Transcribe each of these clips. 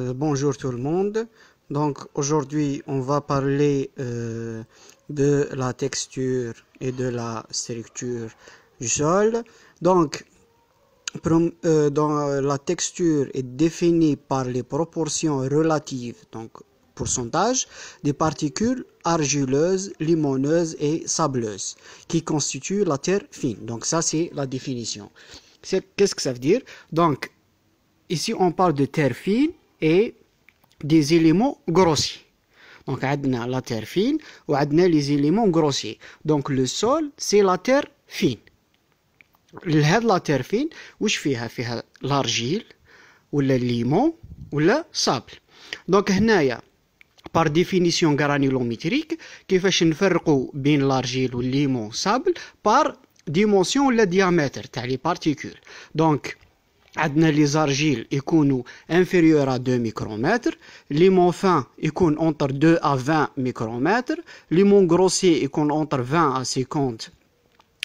Euh, bonjour tout le monde. Donc aujourd'hui on va parler euh, de la texture et de la structure du sol. Donc euh, la texture est définie par les proportions relatives, donc pourcentage, des particules argileuses, limoneuses et sableuses qui constituent la terre fine. Donc ça c'est la définition. Qu'est-ce que ça veut dire Donc ici on parle de terre fine اي دي زيليمون غروسي دونك عندنا لا تير فين وعندنا لي زيليمون غروسي دونك لو سول سي لا تير فين لهاد لا تير فين واش فيها فيها لارجيل ولا ليمون ولا صابل دونك هنايا بار ديفينيسيون غرانيلوميتريك كيفاش نفرقوا بين لارجيل والليمون صابل بار ديمونسيون ولا ديامتر تاع لي بارتيكول دونك Adna les argiles, ils sont à 2 micromètres. Limon fin, ils entre 2 à 20 micromètres. Limon grossier, ils entre 20 à 50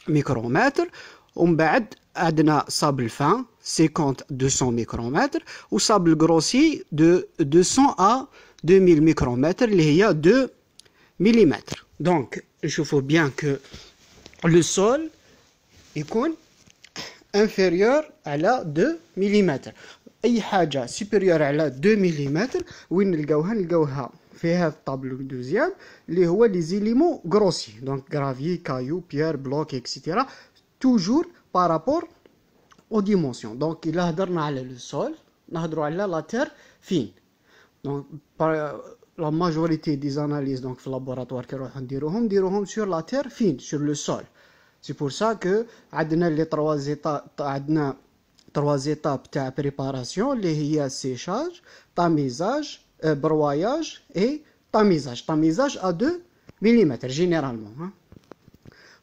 micromètres. Ou même adna sable fin, 50 à 200 micromètres. Ou sable grossier, de 200 à 2000 micromètres, il y a 2 mm. Donc, il faut bien que le sol, ils inférieur على 2 ملم اي حاجه سوبيريور على 2 ملم وين نلقاوها نلقاوها في هذا الطابلو دوزيام اللي هو لي زيليمون غروسي دونك غرافي كايو بيير بلوك اكسيتيرا توجور بارابور او ديمونسيون دونك الا هضرنا على لو سول نهضروا على لا تير فين دونك لا ماجوريتي دي زاناليز دونك في لابوراتوار كي نروحو نديروهم نديروهم سور لا تير فين سور لو سول C'est pour ça que y les trois étapes de trois étapes préparation les séchage séchage, tamisage, euh, broyage et tamisage. Tamisage à 2 mm généralement. Hein.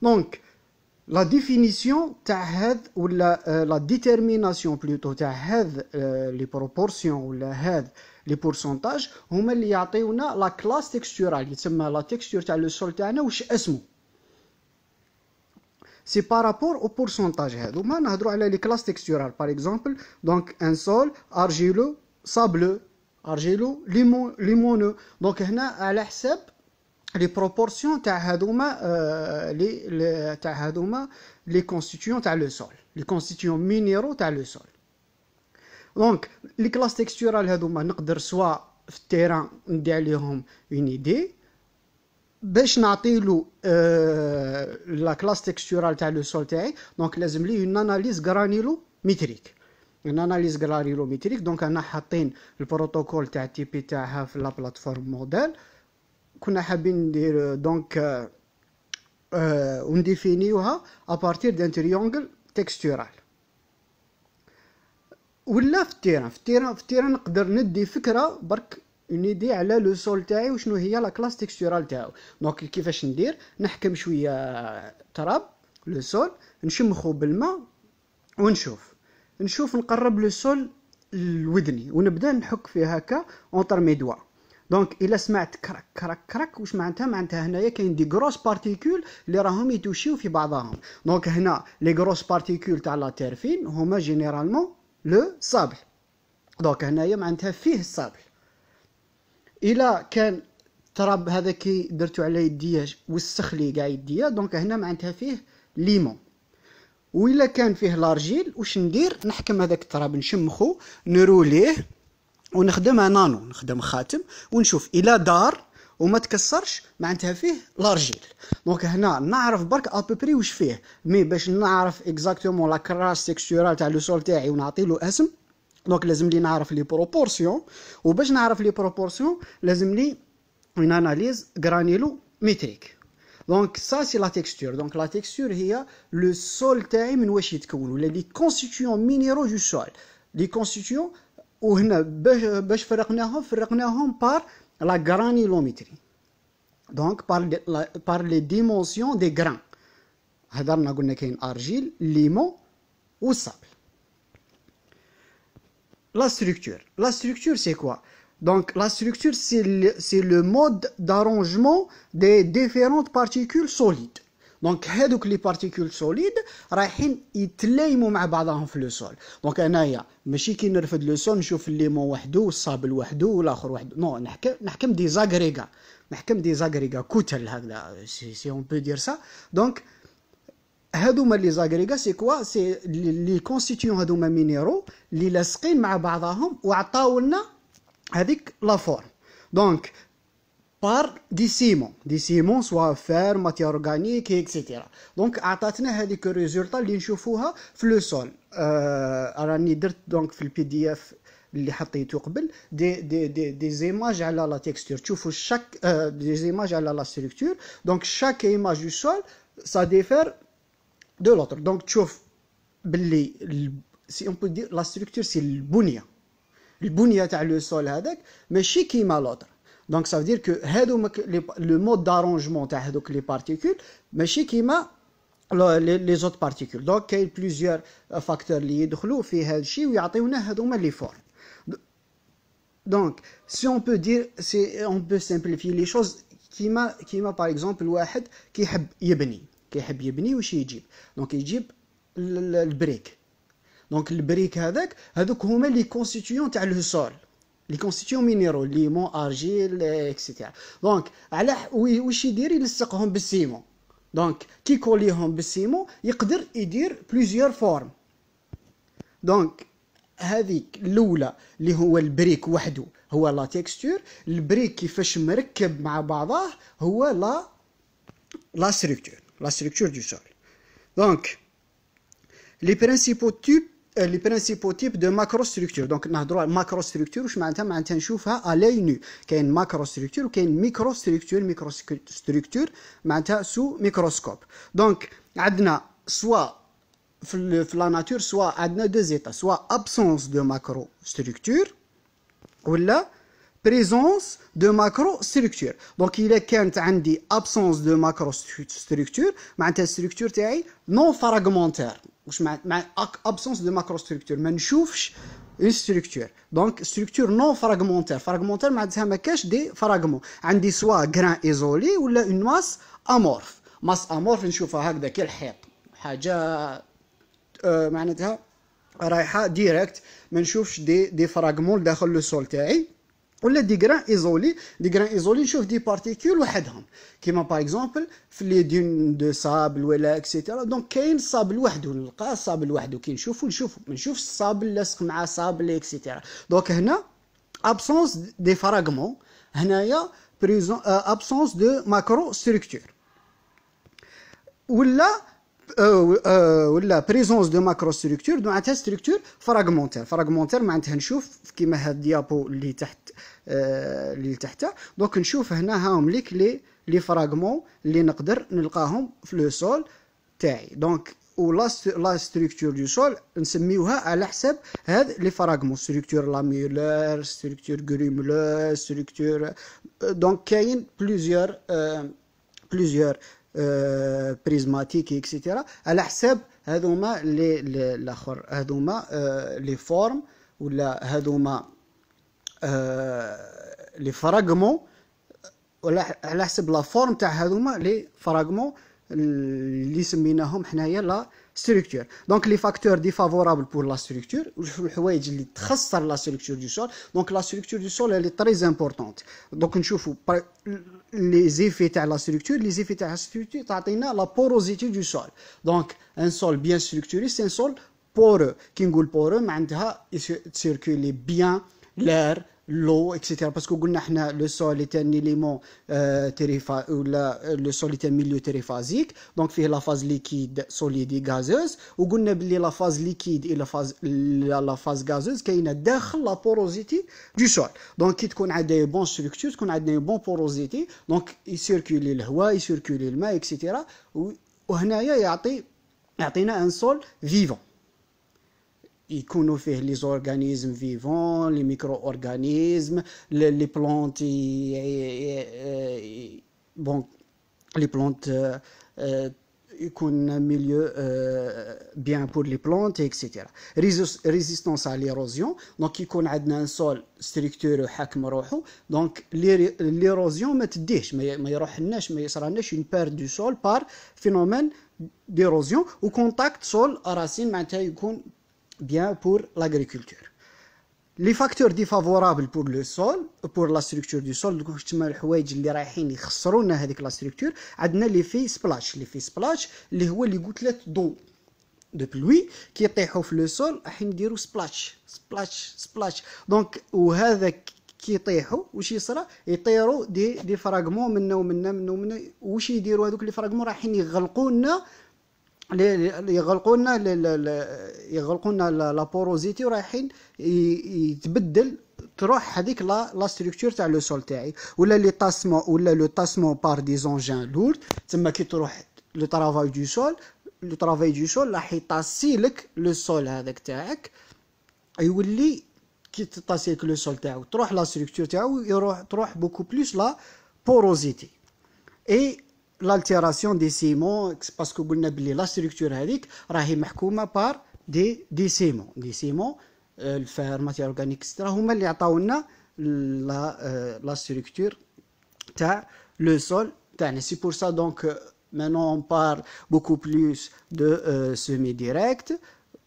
Donc la définition ta euh, la détermination plutôt euh, les proportions les pourcentages, لي hum, بورسونتاج la classe texturale. La texture, le sol, لا تكستور le sol, ou c'est par rapport au pourcentage, nous les classes texturales, par exemple, un sol argileux, sableux, argileux, limoneux. Donc, nous allons les proportions de euh, les constituants le sol, les constituants minéraux le sol. Donc, les classes texturales, nous pouvons soit, sur terrain, une idée, باش نعطيلو لا كلاس تكستورال تاع لو سول تاعي دونك لازم لي اون اناليز غرانيلو ميتريك اون اناليز غرانيلو ميتريك دونك انا حاطين البروتوكول تاع تي بي تاعها في لا بلاتفورم موديل كنا حابين ندير دونك آه، آه، ونديفينيوها ابارتير دان تريونغل تكستورال ولا في التيران في التيران في التيران نقدر ندي فكره برك اون ايدي على لو سول تاعي وشنو هي لا كلاس تكستورال تاعو دونك كيفاش ندير نحكم شويه تراب لو سول نشمخو بالماء ونشوف نشوف نقرب لو سول لودني ونبدا نحك فيه هكا اونتر مي دوا دونك الا سمعت كرك كرك كرك واش معناتها معناتها هنايا كاين دي غروس بارتيكول اللي راهم يتوشيو في بعضهم دونك هنا لي غروس بارتيكول تاع لا تيرفين هما جينيرالمون لو صابح دونك هنايا معناتها فيه الصابل الا كان التراب هذا كي درتو على يديا وسخ لي كاع يديا دونك هنا معناتها فيه ليمون وإلا كان فيه لارجيل واش ندير نحكم هذاك التراب نشمخو نروليه ونخدم نانو نخدم خاتم ونشوف الى دار وما تكسرش معناتها فيه لارجيل دونك هنا نعرف برك ابوبري واش فيه مي باش نعرف اكزاكتومون لا كراس تاع لو سول تاعي ونعطي له اسم دونك لازم لي نعرف لي بروبورسيون وباش نعرف لي بروبورسيون لازم لي اون اناليز غرانيلو متريك دونك سا سي لا تيكستور دونك لا تيكستور هي لو سول تاعي من واش يتكون ولا لي كونستيتيون مينيرو دو سول لي كونستيتيون وهنا باش باش فرقناهم فرقناهم بار لا غرانيلوميتري دونك بار بار لي ديمونسيون دي غران هضرنا قلنا كاين ارجيل ليمون والصابل La structure. La structure, c'est quoi Donc, la structure, c'est le, mode d'arrangement des différentes particules solides. Donc, donc les particules solides, ils dans le sol. Donc, on a, qui le sol, je le le sable, l'autre. Non, on a des agrégats. On a des agrégats. Si on peut dire ça. Donc, هذوما لي زاغريغا سي كوا سي لي كونستيتيون هذوما مينيرو لي لاصقين مع بعضهم وعطاو لنا هذيك لا فورم دونك بار دي سيمون دي سيمون سوا فير ماتيا اورغانيك اكسيتيرا دونك عطاتنا هذيك ريزولطا اللي نشوفوها في لو سول آه راني درت دونك في البي دي اف اللي حطيته قبل دي دي دي دي زيماج على لا تيكستور تشوفوا شاك آه دي زيماج على لا ستركتور دونك شاك ايماج دو سول سا ديفير de l'autre. Donc, tu si on peut dire, la structure, c'est le bounia. Le bounia, tu le sol, mais chez qui l'autre. Donc, ça veut dire que le mode d'arrangement, tu les particules, mais chez qui les autres particules. Donc, il y a plusieurs euh, facteurs liés ce formes. Donc, si on peut dire, on peut simplifier les choses, qui m'a par exemple, qui aime كيحب يبني واش يجيب دونك يجيب البريك دونك البريك هذاك هذوك هما لي كونستيتيون تاع الهسول لي كونستيتيون مينيرو ليمون ارجيل اكسيتيرا دونك على واش يدير يلصقهم بالسيمون دونك كي كوليهم بالسيمون يقدر يدير بليزيور فورم دونك هذيك الاولى اللي هو البريك وحده هو لا تيكستور البريك كيفاش مركب مع بعضاه هو لا لا ستركتور la structure du sol. Donc, les principaux types euh, les principaux types de macrostructures donc on على macrostructure واش معناتها معناتها نشوفها à l'œil nu Une macrostructure une microstructure microstructure sous microscope donc a soit la nature soit a deux états soit absence de macrostructure là présence de macro macrostructure. Donc, il est quand absence de macro-structures macrostructure, une structure non fragmentaire. واش absence de macrostructure ما نشوفش une structure. Donc, structure non fragmentaire. Fragmentaire معناتها ما كاش des fragments. عندي soit grain isolé ou une masse amorphe. Masse amorphe نشوفها هكذا كالحيط. fragments. معناتها رايحه ديريكت ما نشوفش دي دي فراغمون داخل لو سول تاعي. ولا دي غران ايزولي دي غران ايزولي نشوف دي بارتيكول وحدهم كيما باغ اكزومبل في لي دون دو سابل ولا اكسيتيرا دونك كاين صابل وحده نلقى صابل وحده كي نشوفو نشوفو ما نشوفش الصابل لاصق مع صابل اكسيتيرا دونك هنا ابسونس دي فراغمون هنايا بريزون ابسونس دو ماكرو ستركتور ولا ولا بريزونس دو ماكرو ستركتور معناتها ستركتور فراغمونتير فراغمونتير معناتها نشوف كيما هاد الديابو اللي تحت آه، اللي تحتها دونك نشوف هنا هاهم ليك لي لي فراغمون اللي نقدر نلقاهم في لو سول تاعي دونك و لا ستركتور دو سول نسميوها على حساب هاد لي فراغمون ستركتور لاميولار ستركتور غريمولار ستركتور دونك كاين بليزيور بليزيور آه، بريزماتيكي آه، اكسيتيرا على حساب هذوما لي الاخر هذوما آه، لي فورم ولا هذوما آه، لي فراغمون ولا على حسب لا فورم تاع هذوما لي فراغمون Nous la structure. Donc, les facteurs défavorables pour la structure, nous avons la structure du sol. Donc, la structure du sol elle est très importante. Donc, nous avons les effets de la structure. Les effets de la structure, c'est la porosité du sol. Donc, un sol bien structuré, c'est un sol poreux. Qui est poreux, il circule bien l'air l'eau etc parce que le sol est un élément euh, le sol est un milieu téréphasique donc il y a la phase liquide solide et gazeuse ou la phase liquide et la phase la, phase gazeuse qui est dans la porosité du sol donc il qu'on ait des bonnes structures qu'on a des bonnes porosité donc il circule l'eau il circule le main, etc il يعطي يعطينا un sol vivant. Il fait les organismes vivants, les micro-organismes, les, plantes, bon, les plantes, euh, euh, un milieu euh, bien pour les plantes, etc. Résistance à l'érosion, donc il y a un sol structuré, donc l'érosion ne une perte du sol par phénomène d'érosion ou contact sol à racine, il bien pour l'agriculture. لي فاكتور ديفافورابل بور لو سول بور لا ستركتور دو سول دوك تما الحوايج اللي رايحين يخسروا لنا هذيك لا ستركتور عندنا لي في سبلاش لي في سبلاش اللي هو لي كتلات دو دو بلوي كيطيحوا في لو سول راح نديروا سبلاش سبلاش سبلاش دونك وهذا كيطيحوا واش يصرى يطيروا دي دي فراغمون منا ومنا منا ومنا واش يديروا هذوك لي فراغمون رايحين يغلقوا لنا يغلقوا لنا يغلقوا لنا لابوروزيتي ورايحين يتبدل تروح هذيك لا لا ستركتور تاع لو سول تاعي ولا لي طاسمون ولا لو طاسمون بار دي زونجان لورد تما كي تروح لو طرافاي دو سول لو طرافاي دو سول راح يطاسي لك لو سول هذاك تاعك يولي كي تطاسي لك لو سول تاعو تروح لا ستركتور تاعو يروح تروح بوكو بلوس لا بوروزيتي اي l'altération des ciments, parce que la structure هذيك rahi par des des ciments des ciments euh, matière organique, etc. Rahouma li عطاونا la euh, la structure تاع le sol c'est pour ça donc euh, maintenant on parle beaucoup plus de euh, semi direct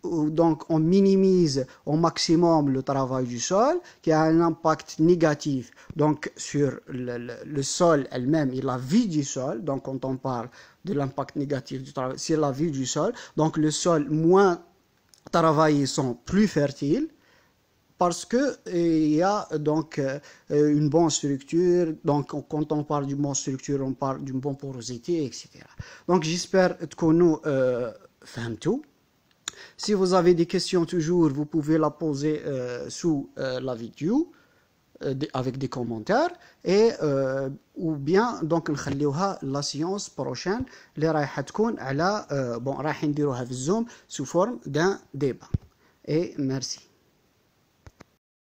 donc on minimise au maximum le travail du sol, qui a un impact négatif donc sur le, sol elle-même et la vie du sol. Donc quand on parle de l'impact négatif du travail sur la vie du sol, donc le sol moins travaillé sont plus fertiles parce que euh, il y a donc euh, une bonne structure. Donc, quand on parle d'une bonne structure, on parle d'une bonne porosité, etc. Donc, j'espère que nous, euh, tout. Si vous avez des questions toujours, vous pouvez la poser euh, sous euh, la vidéo euh, avec des commentaires et ou bien donc à la séance prochaine Les à la bon sous forme d'un débat et merci